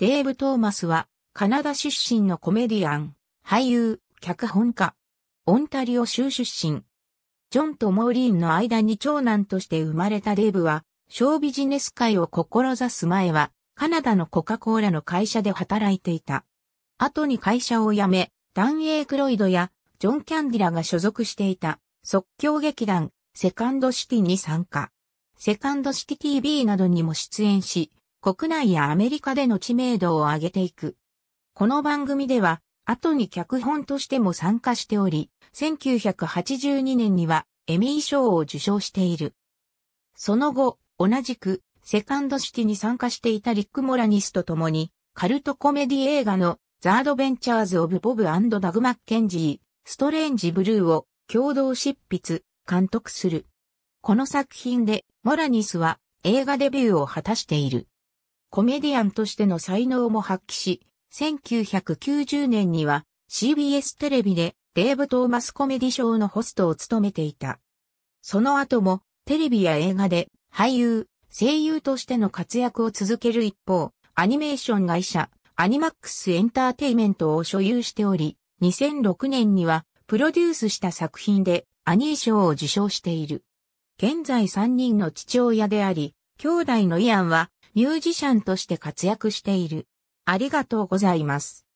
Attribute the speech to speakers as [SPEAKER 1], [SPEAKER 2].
[SPEAKER 1] デーブ・トーマスは、カナダ出身のコメディアン、俳優、脚本家。オンタリオ州出身。ジョンとモーリーンの間に長男として生まれたデーブは、小ビジネス界を志す前は、カナダのコカ・コーラの会社で働いていた。後に会社を辞め、ダン・エイ・クロイドやジョン・キャンディラが所属していた即興劇団セカンドシティに参加。セカンドシティ TV などにも出演し、国内やアメリカでの知名度を上げていく。この番組では、後に脚本としても参加しており、1982年にはエミー賞を受賞している。その後、同じく、セカンドシティに参加していたリック・モラニスと共に、カルトコメディ映画のザードベンチャーズ・オブ・ボブ・ダグ・マッケンジー、ストレンジ・ブルーを共同執筆、監督する。この作品で、モラニスは映画デビューを果たしている。コメディアンとしての才能も発揮し、1990年には CBS テレビでデーブ・トーマスコメディショーのホストを務めていた。その後もテレビや映画で俳優、声優としての活躍を続ける一方、アニメーション会社、アニマックスエンターテイメントを所有しており、2006年にはプロデュースした作品でアニー賞を受賞している。現在3人の父親であり、兄弟のイアンはミュージシャンとして活躍している。ありがとうございます。